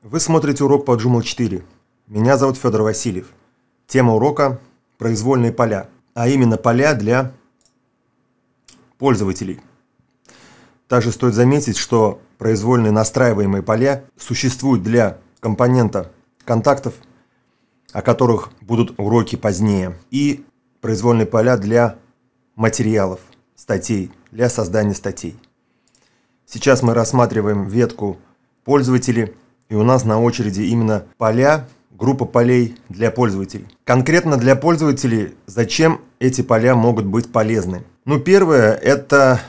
Вы смотрите урок по Joomla 4. Меня зовут Федор Васильев. Тема урока – произвольные поля, а именно поля для пользователей. Также стоит заметить, что произвольные настраиваемые поля существуют для компонента контактов, о которых будут уроки позднее, и произвольные поля для материалов, статей, для создания статей. Сейчас мы рассматриваем ветку «Пользователи», и у нас на очереди именно поля, группа полей для пользователей. Конкретно для пользователей, зачем эти поля могут быть полезны? Ну, первое – это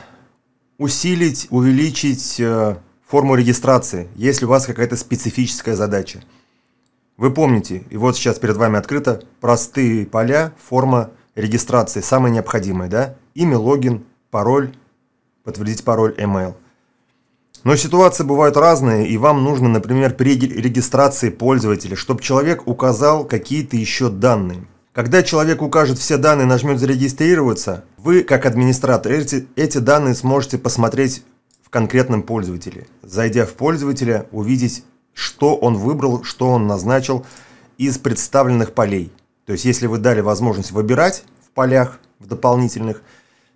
усилить, увеличить э, форму регистрации, если у вас какая-то специфическая задача. Вы помните, и вот сейчас перед вами открыто простые поля, форма регистрации, самое необходимое, да? Имя, логин, пароль, подтвердить пароль, email. Но ситуации бывают разные, и вам нужно, например, при регистрации пользователя, чтобы человек указал какие-то еще данные. Когда человек укажет все данные, нажмет «Зарегистрироваться», вы, как администратор, эти, эти данные сможете посмотреть в конкретном пользователе. Зайдя в пользователя, увидеть, что он выбрал, что он назначил из представленных полей. То есть, если вы дали возможность выбирать в полях, в дополнительных,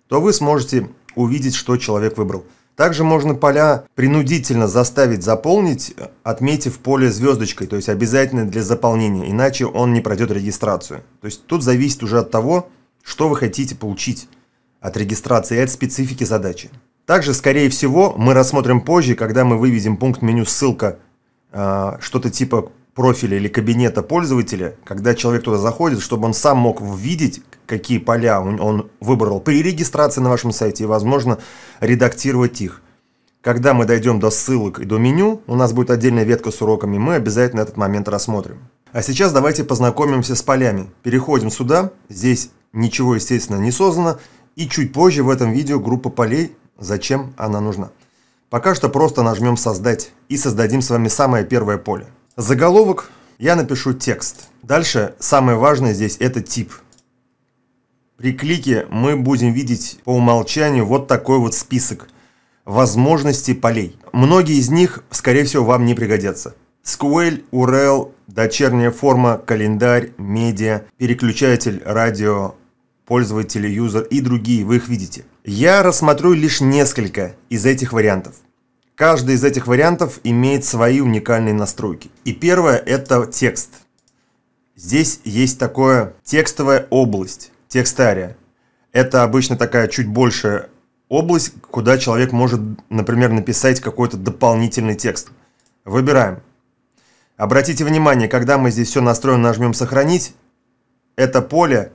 то вы сможете увидеть, что человек выбрал. Также можно поля принудительно заставить заполнить, отметив поле звездочкой, то есть обязательно для заполнения, иначе он не пройдет регистрацию. То есть тут зависит уже от того, что вы хотите получить от регистрации и от специфики задачи. Также, скорее всего, мы рассмотрим позже, когда мы выведем пункт меню ссылка, а, что-то типа профиля или кабинета пользователя, когда человек туда заходит, чтобы он сам мог видеть, какие поля он выбрал при регистрации на вашем сайте и, возможно, редактировать их. Когда мы дойдем до ссылок и до меню, у нас будет отдельная ветка с уроками, мы обязательно этот момент рассмотрим. А сейчас давайте познакомимся с полями. Переходим сюда, здесь ничего, естественно, не создано, и чуть позже в этом видео группа полей, зачем она нужна. Пока что просто нажмем «Создать» и создадим с вами самое первое поле. Заголовок я напишу текст. Дальше самое важное здесь это тип – при клике мы будем видеть по умолчанию вот такой вот список возможностей полей. Многие из них, скорее всего, вам не пригодятся. SQL, URL, дочерняя форма, календарь, медиа, переключатель, радио, пользователи, юзер и другие, вы их видите. Я рассмотрю лишь несколько из этих вариантов. Каждый из этих вариантов имеет свои уникальные настройки. И первое – это текст. Здесь есть такое текстовая область текстария. Это обычно такая чуть больше область, куда человек может, например, написать какой-то дополнительный текст. Выбираем. Обратите внимание, когда мы здесь все настроим, нажмем «Сохранить», это поле,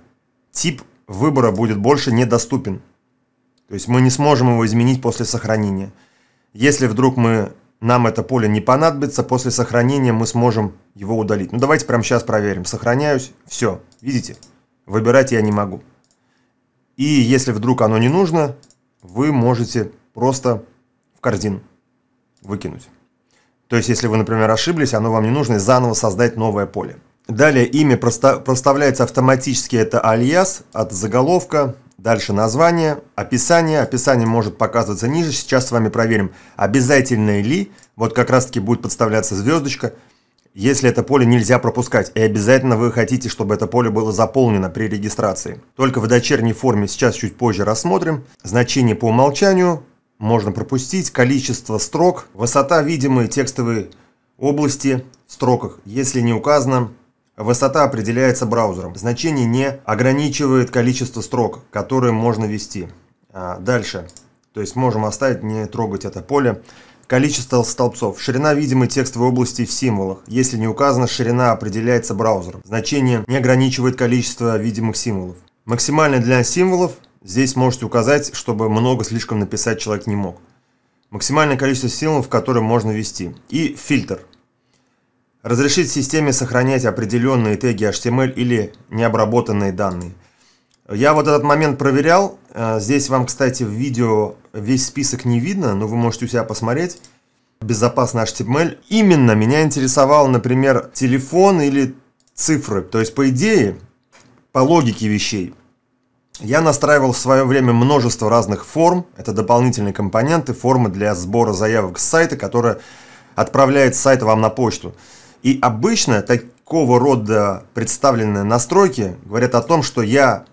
тип выбора будет больше недоступен. То есть мы не сможем его изменить после сохранения. Если вдруг мы, нам это поле не понадобится, после сохранения мы сможем его удалить. Ну давайте прямо сейчас проверим. Сохраняюсь, все, видите? Выбирать я не могу. И если вдруг оно не нужно, вы можете просто в корзину выкинуть. То есть, если вы, например, ошиблись, оно вам не нужно, и заново создать новое поле. Далее имя проставляется автоматически, это альяс от заголовка, дальше название, описание. Описание может показываться ниже, сейчас с вами проверим, обязательно ли, вот как раз таки будет подставляться звездочка – если это поле нельзя пропускать, и обязательно вы хотите, чтобы это поле было заполнено при регистрации. Только в дочерней форме сейчас чуть позже рассмотрим. Значение по умолчанию можно пропустить, количество строк, высота видимой текстовой области в строках, если не указано, Высота определяется браузером. Значение не ограничивает количество строк, которые можно ввести. А дальше. То есть можем оставить, не трогать это поле. Количество столбцов. Ширина видимой текстовой области в символах. Если не указана ширина, определяется браузером. Значение не ограничивает количество видимых символов. Максимальная длина символов. Здесь можете указать, чтобы много слишком написать человек не мог. Максимальное количество символов, которые можно ввести. И фильтр. Разрешить системе сохранять определенные теги HTML или необработанные данные – я вот этот момент проверял. Э, здесь вам, кстати, в видео весь список не видно, но вы можете у себя посмотреть. Безопасный HTML. Именно меня интересовал, например, телефон или цифры. То есть, по идее, по логике вещей, я настраивал в свое время множество разных форм. Это дополнительные компоненты, формы для сбора заявок с сайта, которая отправляет сайт вам на почту. И обычно такого рода представленные настройки говорят о том, что я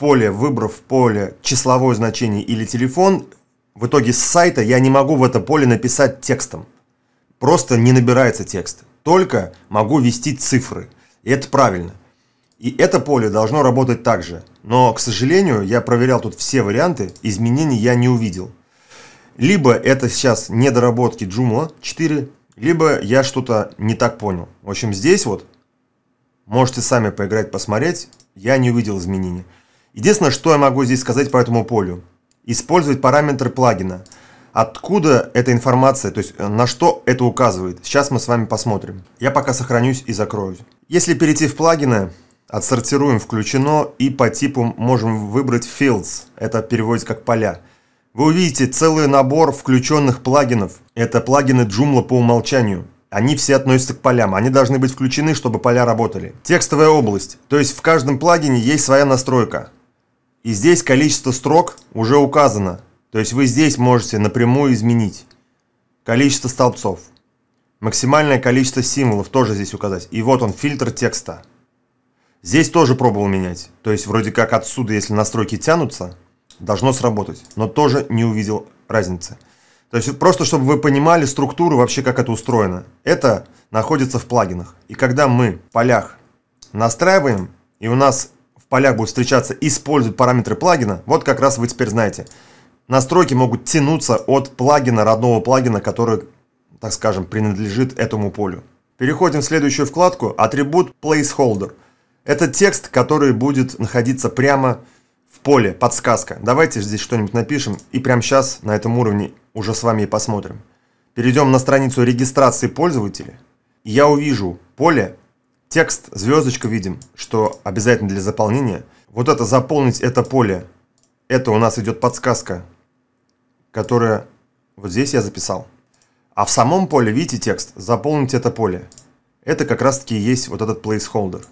поле, выбрав поле числовое значение или телефон, в итоге с сайта я не могу в это поле написать текстом. Просто не набирается текст. Только могу ввести цифры. И это правильно. И это поле должно работать так же. Но, к сожалению, я проверял тут все варианты, изменений я не увидел. Либо это сейчас недоработки Joomla 4, либо я что-то не так понял. В общем, здесь вот можете сами поиграть, посмотреть. Я не увидел изменений. Единственное, что я могу здесь сказать по этому полю. Использовать параметры плагина. Откуда эта информация, то есть э, на что это указывает, сейчас мы с вами посмотрим. Я пока сохранюсь и закрою. Если перейти в плагины, отсортируем «Включено» и по типу можем выбрать «Fields», это переводится как «поля». Вы увидите целый набор включенных плагинов. Это плагины Joomla по умолчанию. Они все относятся к полям, они должны быть включены, чтобы поля работали. Текстовая область, то есть в каждом плагине есть своя настройка. И здесь количество строк уже указано, то есть вы здесь можете напрямую изменить количество столбцов. Максимальное количество символов тоже здесь указать. И вот он, фильтр текста. Здесь тоже пробовал менять. То есть вроде как отсюда, если настройки тянутся, должно сработать. Но тоже не увидел разницы. То есть просто, чтобы вы понимали структуру вообще, как это устроено. Это находится в плагинах. И когда мы в полях настраиваем, и у нас полях будет встречаться «Используют параметры плагина», вот как раз вы теперь знаете. Настройки могут тянуться от плагина, родного плагина, который, так скажем, принадлежит этому полю. Переходим в следующую вкладку «Атрибут placeholder». Это текст, который будет находиться прямо в поле, подсказка. Давайте здесь что-нибудь напишем и прямо сейчас на этом уровне уже с вами и посмотрим. Перейдем на страницу регистрации пользователя. Я увижу поле текст, звездочка видим, что обязательно для заполнения. Вот это заполнить это поле. Это у нас идет подсказка, которая вот здесь я записал. А в самом поле, видите текст, заполнить это поле. Это как раз таки есть вот этот placeholder.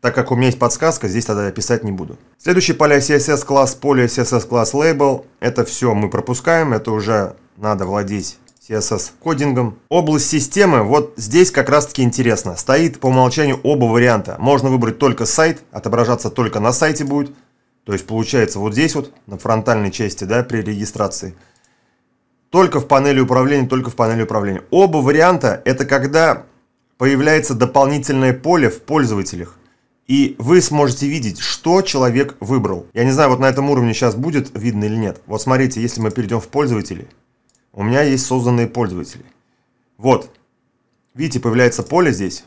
Так как у меня есть подсказка, здесь тогда я писать не буду. Следующие поля CSS класс, поле CSS класс label. Это все мы пропускаем, это уже надо владеть CSS-кодингом. Область системы, вот здесь как раз-таки интересно. Стоит по умолчанию оба варианта. Можно выбрать только сайт, отображаться только на сайте будет. То есть получается вот здесь вот, на фронтальной части, да, при регистрации. Только в панели управления, только в панели управления. Оба варианта – это когда появляется дополнительное поле в пользователях. И вы сможете видеть, что человек выбрал. Я не знаю, вот на этом уровне сейчас будет видно или нет. Вот смотрите, если мы перейдем в пользователи – у меня есть созданные пользователи. Вот. Видите, появляется поле здесь.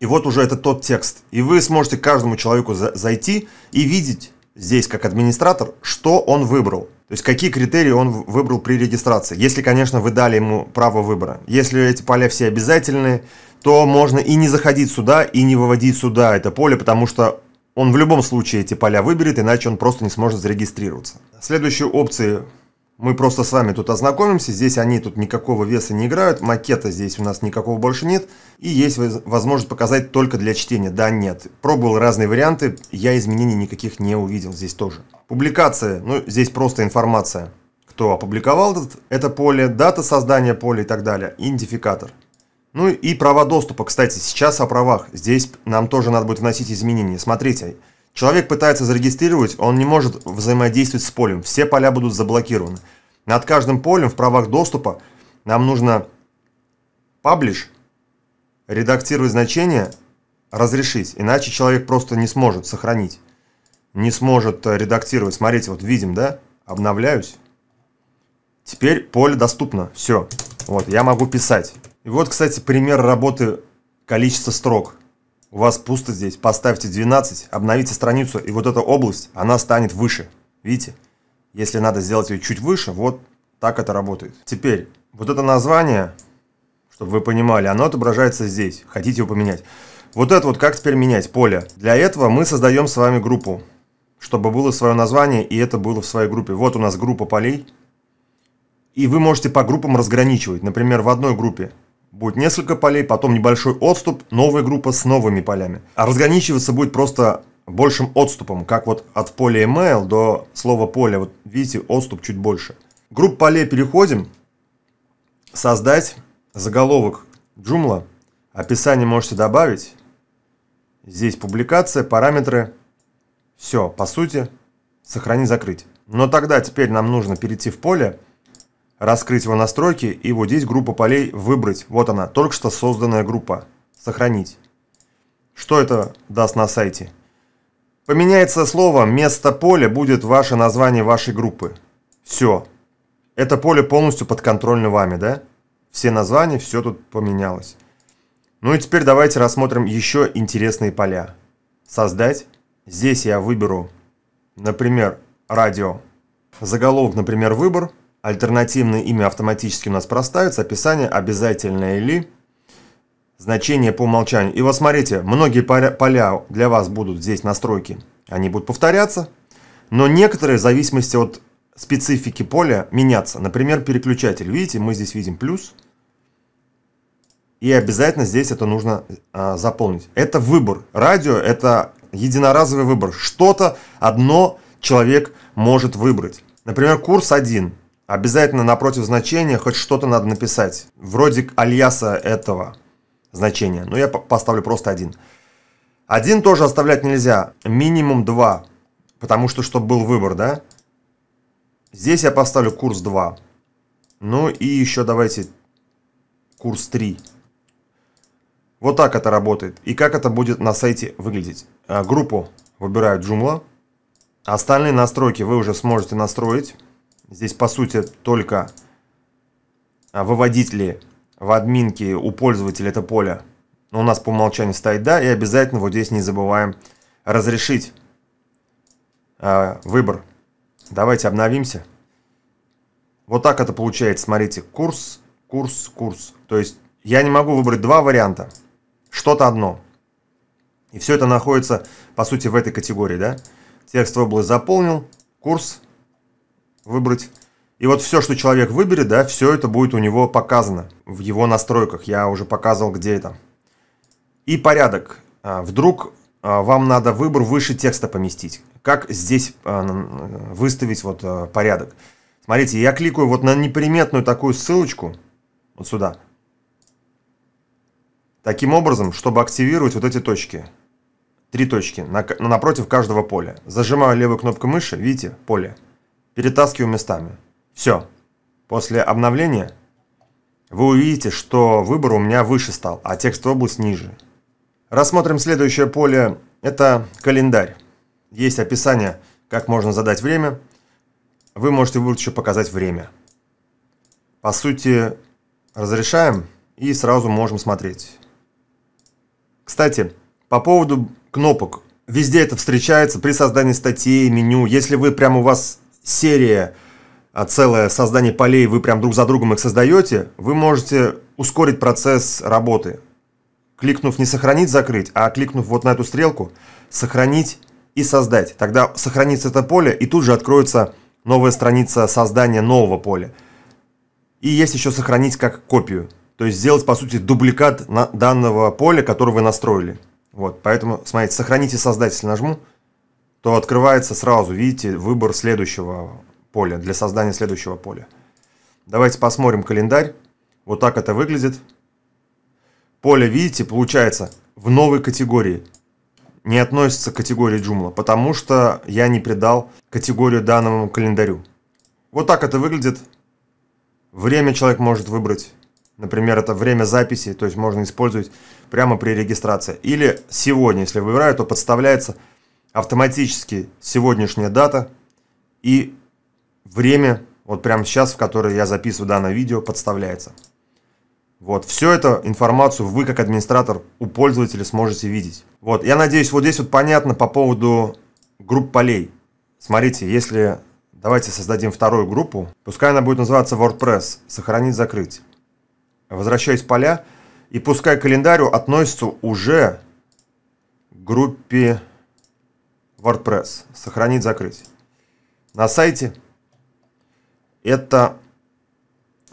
И вот уже это тот текст. И вы сможете каждому человеку за зайти и видеть здесь, как администратор, что он выбрал. То есть какие критерии он выбрал при регистрации. Если, конечно, вы дали ему право выбора. Если эти поля все обязательные, то можно и не заходить сюда, и не выводить сюда это поле, потому что он в любом случае эти поля выберет, иначе он просто не сможет зарегистрироваться. Следующую опцию мы просто с вами тут ознакомимся, здесь они тут никакого веса не играют, макета здесь у нас никакого больше нет, и есть возможность показать только для чтения, да, нет. Пробовал разные варианты, я изменений никаких не увидел здесь тоже. Публикация, ну здесь просто информация, кто опубликовал этот, это поле, дата создания поля и так далее, идентификатор. Ну и права доступа, кстати, сейчас о правах, здесь нам тоже надо будет вносить изменения, смотрите. Смотрите. Человек пытается зарегистрировать, он не может взаимодействовать с полем. Все поля будут заблокированы. Над каждым полем в правах доступа нам нужно паблиш, редактировать значение, разрешить. Иначе человек просто не сможет сохранить. Не сможет э, редактировать. Смотрите, вот видим, да? Обновляюсь. Теперь поле доступно. Все. Вот, я могу писать. И вот, кстати, пример работы количества строк. У вас пусто здесь, поставьте 12, обновите страницу, и вот эта область, она станет выше. Видите? Если надо сделать ее чуть выше, вот так это работает. Теперь, вот это название, чтобы вы понимали, оно отображается здесь. Хотите его поменять. Вот это вот как теперь менять поле. Для этого мы создаем с вами группу, чтобы было свое название, и это было в своей группе. Вот у нас группа полей. И вы можете по группам разграничивать. Например, в одной группе Будет несколько полей, потом небольшой отступ, новая группа с новыми полями. А разграничиваться будет просто большим отступом, как вот от поля email до слова поле, вот видите, отступ чуть больше. Групп полей переходим, создать заголовок Joomla, описание можете добавить, здесь публикация, параметры, все, по сути, сохранить, закрыть. Но тогда теперь нам нужно перейти в поле, Раскрыть его настройки и вот здесь группа полей выбрать. Вот она, только что созданная группа. Сохранить. Что это даст на сайте? Поменяется слово, место поля будет ваше название вашей группы. Все. Это поле полностью подконтрольно вами, да? Все названия, все тут поменялось. Ну и теперь давайте рассмотрим еще интересные поля. Создать. Здесь я выберу, например, радио. Заголовок, например, выбор. Альтернативное имя автоматически у нас проставится. Описание обязательное ли. Значение по умолчанию. И вот смотрите, многие поля для вас будут здесь настройки. Они будут повторяться. Но некоторые в зависимости от специфики поля меняться. Например, переключатель. Видите, мы здесь видим плюс. И обязательно здесь это нужно а, заполнить. Это выбор. Радио – это единоразовый выбор. Что-то одно человек может выбрать. Например, курс 1. Обязательно напротив значения хоть что-то надо написать. Вроде альяса этого значения. Но я поставлю просто один. Один тоже оставлять нельзя. Минимум два. Потому что, чтобы был выбор, да? Здесь я поставлю курс 2. Ну и еще давайте курс 3. Вот так это работает. И как это будет на сайте выглядеть. А, группу выбираю Joomla. Остальные настройки вы уже сможете настроить. Здесь, по сути, только а, выводители в админке у пользователя это поле. Но у нас по умолчанию стоит «да», и обязательно вот здесь не забываем разрешить а, выбор. Давайте обновимся. Вот так это получается, смотрите, курс, курс, курс. То есть я не могу выбрать два варианта, что-то одно. И все это находится, по сути, в этой категории, да? Текстовый область заполнил, курс выбрать. И вот все, что человек выберет, да, все это будет у него показано в его настройках. Я уже показывал, где это. И порядок. А, вдруг а, вам надо выбор выше текста поместить. Как здесь а, выставить вот порядок? Смотрите, я кликаю вот на неприметную такую ссылочку, вот сюда. Таким образом, чтобы активировать вот эти точки. Три точки на, напротив каждого поля. Зажимаю левой кнопкой мыши, видите, поле перетаскиваю местами. Все. После обновления вы увидите, что выбор у меня выше стал, а текст область ниже. Рассмотрим следующее поле. Это календарь. Есть описание, как можно задать время. Вы можете в еще показать время. По сути, разрешаем и сразу можем смотреть. Кстати, по поводу кнопок. Везде это встречается при создании статей, меню. Если вы прямо у вас серия а целое создание полей, вы прям друг за другом их создаете, вы можете ускорить процесс работы. Кликнув не «Сохранить», «Закрыть», а кликнув вот на эту стрелку «Сохранить» и «Создать». Тогда сохранится это поле, и тут же откроется новая страница создания нового поля. И есть еще «Сохранить как копию». То есть сделать, по сути, дубликат на данного поля, который вы настроили. Вот, поэтому, смотрите, «Сохранить и создать», если нажму – то открывается сразу, видите, выбор следующего поля, для создания следующего поля. Давайте посмотрим календарь. Вот так это выглядит. Поле, видите, получается в новой категории. Не относится к категории Joomla, потому что я не придал категорию данному календарю. Вот так это выглядит. Время человек может выбрать. Например, это время записи, то есть можно использовать прямо при регистрации. Или сегодня, если выбираю, то подставляется автоматически сегодняшняя дата и время, вот прямо сейчас, в которое я записываю данное видео, подставляется. Вот, все эту информацию вы, как администратор, у пользователя сможете видеть. Вот, я надеюсь, вот здесь вот понятно по поводу групп полей. Смотрите, если... Давайте создадим вторую группу. Пускай она будет называться WordPress. Сохранить, закрыть. Возвращаюсь в поля. И пускай к календарю относится уже к группе WordPress, сохранить, закрыть. На сайте это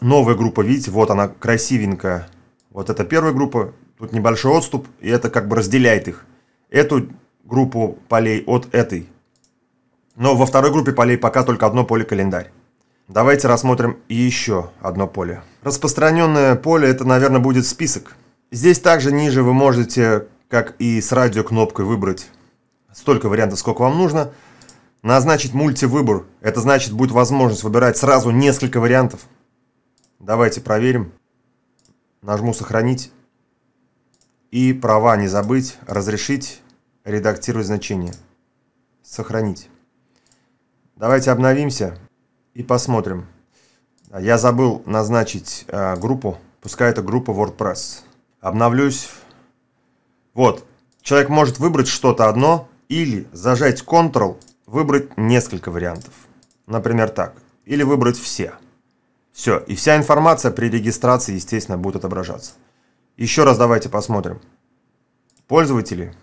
новая группа, видите, вот она красивенькая. Вот это первая группа, тут небольшой отступ, и это как бы разделяет их. Эту группу полей от этой. Но во второй группе полей пока только одно поле календарь. Давайте рассмотрим еще одно поле. Распространенное поле это, наверное, будет список. Здесь также ниже вы можете, как и с радио кнопкой, выбрать столько вариантов, сколько вам нужно. Назначить мультивыбор. Это значит, будет возможность выбирать сразу несколько вариантов. Давайте проверим. Нажму «Сохранить». И права не забыть. Разрешить. Редактировать значение. Сохранить. Давайте обновимся и посмотрим. А, я забыл назначить э, группу. Пускай это группа WordPress. Обновлюсь. Вот. Человек может выбрать что-то одно, или зажать Ctrl, выбрать несколько вариантов. Например, так. Или выбрать все. Все, и вся информация при регистрации, естественно, будет отображаться. Еще раз давайте посмотрим. Пользователи.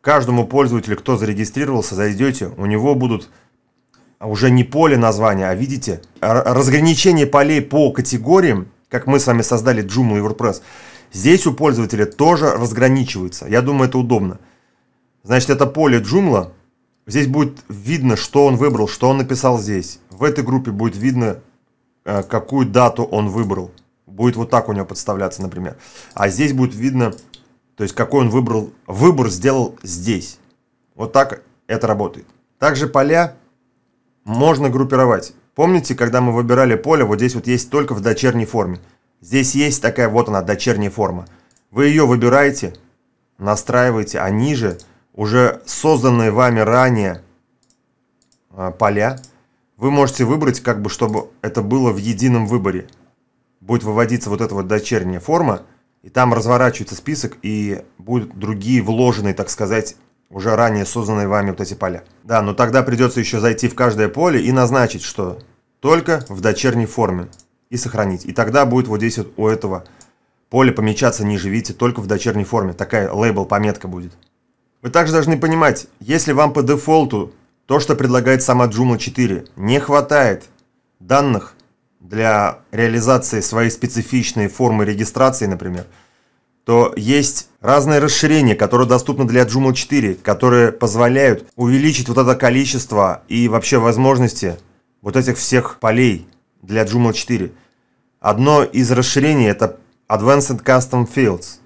Каждому пользователю, кто зарегистрировался, зайдете, у него будут уже не поле названия, а видите, разграничение полей по категориям, как мы с вами создали Joomla и WordPress, здесь у пользователя тоже разграничивается. Я думаю, это удобно. Значит, это поле Joomla. Здесь будет видно, что он выбрал, что он написал здесь. В этой группе будет видно, э, какую дату он выбрал. Будет вот так у него подставляться, например. А здесь будет видно, то есть какой он выбрал, выбор сделал здесь. Вот так это работает. Также поля можно группировать. Помните, когда мы выбирали поле, вот здесь вот есть только в дочерней форме. Здесь есть такая, вот она, дочерняя форма. Вы ее выбираете, настраиваете, а ниже уже созданные вами ранее а, поля, вы можете выбрать, как бы, чтобы это было в едином выборе. Будет выводиться вот эта вот дочерняя форма, и там разворачивается список, и будут другие вложенные, так сказать, уже ранее созданные вами вот эти поля. Да, но тогда придется еще зайти в каждое поле и назначить, что только в дочерней форме, и сохранить. И тогда будет вот здесь вот у этого поля помечаться ниже, видите, только в дочерней форме. Такая лейбл-пометка будет. Вы также должны понимать, если вам по дефолту то, что предлагает сама Joomla 4, не хватает данных для реализации своей специфичной формы регистрации, например, то есть разные расширения, которые доступны для Joomla 4, которые позволяют увеличить вот это количество и вообще возможности вот этих всех полей для Joomla 4. Одно из расширений это Advanced Custom Fields.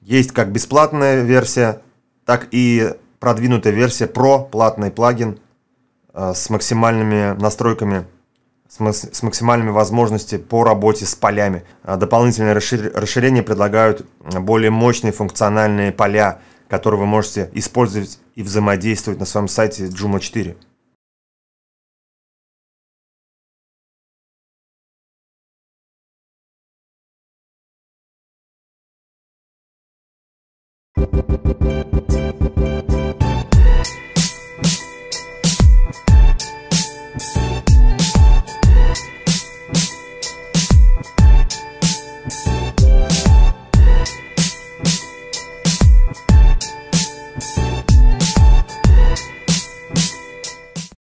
Есть как бесплатная версия, так и продвинутая версия Pro, платный плагин э, с максимальными настройками, с максимальными возможностями по работе с полями. Э, дополнительное расширение предлагают э, более мощные функциональные поля, которые вы можете использовать и взаимодействовать на своем сайте Joomla 4.